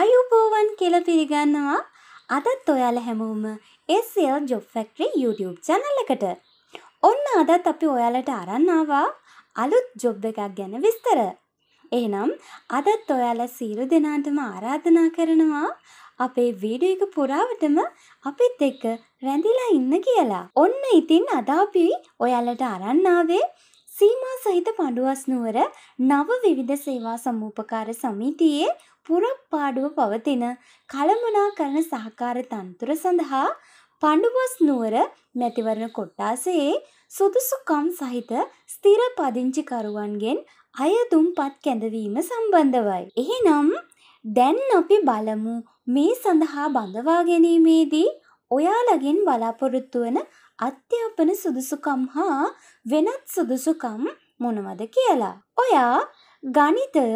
අයුබෝවන් කෙල පිළිගන්නවා අදත් ඔයාල හැමෝම SL job factory YouTube channel එකට ඔන්න අදත් අපි ඔයාලට අරන්නවා අලුත් ජොබ් එකක් ගැන විස්තර එහෙනම් අදත් ඔයාල සීරු දෙනාටම ආරාධනා කරනවා අපේ වීඩියෝ එක පුරාවටම අපිත් එක්ක රැඳිලා ඉන්න කියලා ඔන්න ඉතින් අද අපි ඔයාලට අරන්නාවේ සීමා සහිත පඩුවස් නුවර නව විවිධ සේවා සමූපකාර සමිතියේ පුරක්පාඩුව පවතින කළමනා කරන සහකාර තන්තුර සඳහා පණ්ඩුවස් නුවර මැතිවරණ කොට්ටාසයේ සුදුසුකම් සහිත ස්ථිර පදිංචිකරුවන්ගෙන් අයදුම්පත් කැඳවීම සම්බන්ධවයි. එහෙනම් දැන් අපි බලමු මේ සඳහා බඳවා ගැනීමේදී ඔයාලගෙන් බලාපොරොත්තු වන අධ්‍යාපන සුදුසුකම් හා වෙනත් සුදුසුකම් මොනවද කියලා. ඔයා ගණිතය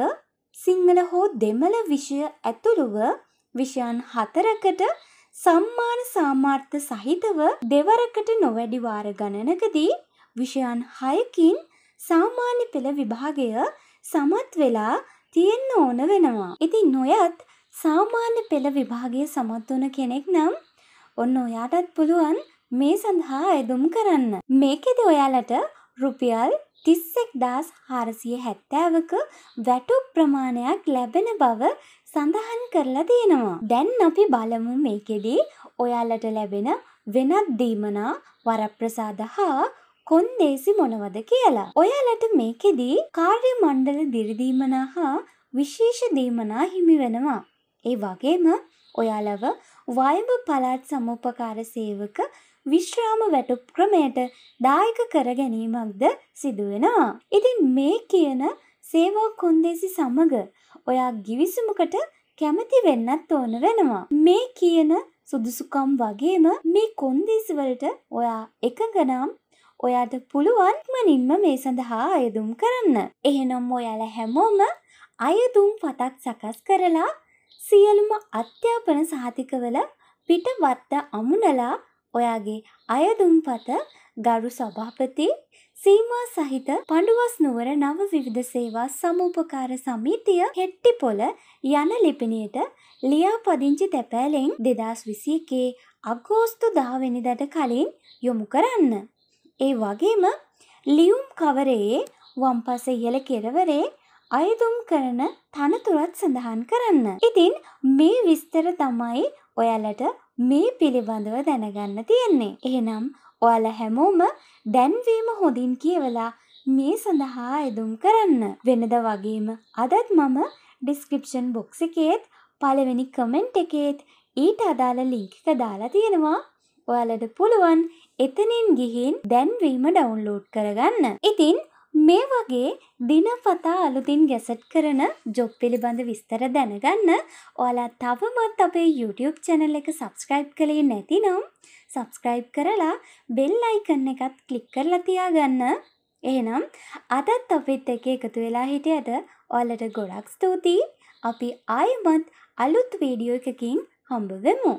සිංහල හෝ දෙමළ විෂය ඇතුළුව විෂයන් හතරකට සම්මාන සාමාර්ථ සහිතව දෙවරකට නොවැඩි වාර ගණනකදී විෂයන් හයකින් සාමාන්‍ය පෙළ විභාගය සමත් වෙලා තියෙන්න ඕන වෙනවා. ඉතින් නොයත් සාමාන්‍ය පෙළ විභාගය සමත් වන කෙනෙක් නම් ඔන්න ඔයාටත් පුළුවන් මේ සඳහා ඇදුම් කරන්න. මේකෙද ඔයාලට රුපියල් තිස්සෙක් දස් හාරසිය හැත්තෑවක වැටුප් ප්‍රමාණයක් ලැබෙන බව සඳහන් කරලා තියෙනවා. දැන් අපි බලමු මේකෙදී ඔයාලට ලැබෙන වෙනත් දීමනා වරප්‍රසාද හා කොන්දේසි මොනවද කියලා. ඔයාලට මේකෙදී කාර්ය මණ්ඩල දිරිදීමනා හා විශේෂ දීමනා හිමි වෙනවා. ඒ වගේම ඔයාලව වයඹ පලාත් සමුපකාර සේවක විශ්‍රාම වැටුප් ක්‍රමයට දායක කර ගැනීමක්ද සිදුවෙනවා. ඉතින් මේ කියන සේවා කොන්දේසි සමග ඔයා ගිවිසුමකට කැමති වෙන්නත් ඕන වෙනවා. මේ කියන සුදුසුකම් වගේම මේ කොන්දේසිවලට ඔයා එකගනම් ඔයාට පුළුවන්මනින්ම මේ සඳහා අයදුම් කරන්න. එහෙනම් ඔයාල හැමෝම අයදුම් පතක් සකස් කරලා සියලුම අධ්‍යාපන සහතිකවල පිටවත්ත අමුණලා ඔයාගේ අයදුම්පත ගරු සභාපති සීමා සහිත පඩුවස් නුවර නව විවිධ සේවා සමූපකාර සමීතිය හෙට්ටිපොල යන ලිපිනියට ලියාපදිංචි තැපෑලෙෙන් දෙදස් විසි එකේ අගෝස්තු දාවෙනිදට කලින් යොමු කරන්න. ඒ වගේම ලියුම් කවරයේ වම්පස ඉහල කෙරවරේ අයදුම් කරන තනතුරත් සඳහන් කරන්න. ඉතින් මේ විස්තර තමයි ඔයාලට මේ පිළිබඳව දැනගන්න තියෙන්නේ. එහෙනම් ඔයාලා හැමෝම දැන්වීම හොඳින් කියවලා මේ සඳහා යෙදුම් කරන්න. වෙනද වගේම අදත් මම ඩිස්ක්‍රිප්ෂන් බොක්ස් එකේත් පළවෙනි කමෙන්ට් එකේත් ඊට අදාළ ලින්ක් එක දාලා තියෙනවා. ඔයාලට පුළුවන් එතනින් ගිහින් දැන්වීම ඩවුන්ලෝඩ් කරගන්න. ඉතින් මේ වගේ දිනපතා අලුතින් ගැසට් කරන ජොබ් පිළිබඳ විස්තර දැනගන්න ඔයාලා තවමත් අපේ YouTube චැනල් එක සබස්ක්‍රයිබ් කළේ නැතිනම් සබස්ක්‍රයිබ් කරලා බෙල් අයිකන් එකත් ක්ලික් කරලා තියාගන්න එහෙනම් අදත් අපිත් එක එකතු වෙලා හිටියට ඔයාලට ගොඩක් ස්තුතියි අපි ආයමත් අලුත් වීඩියෝ එකකින් හම්බ වෙමු.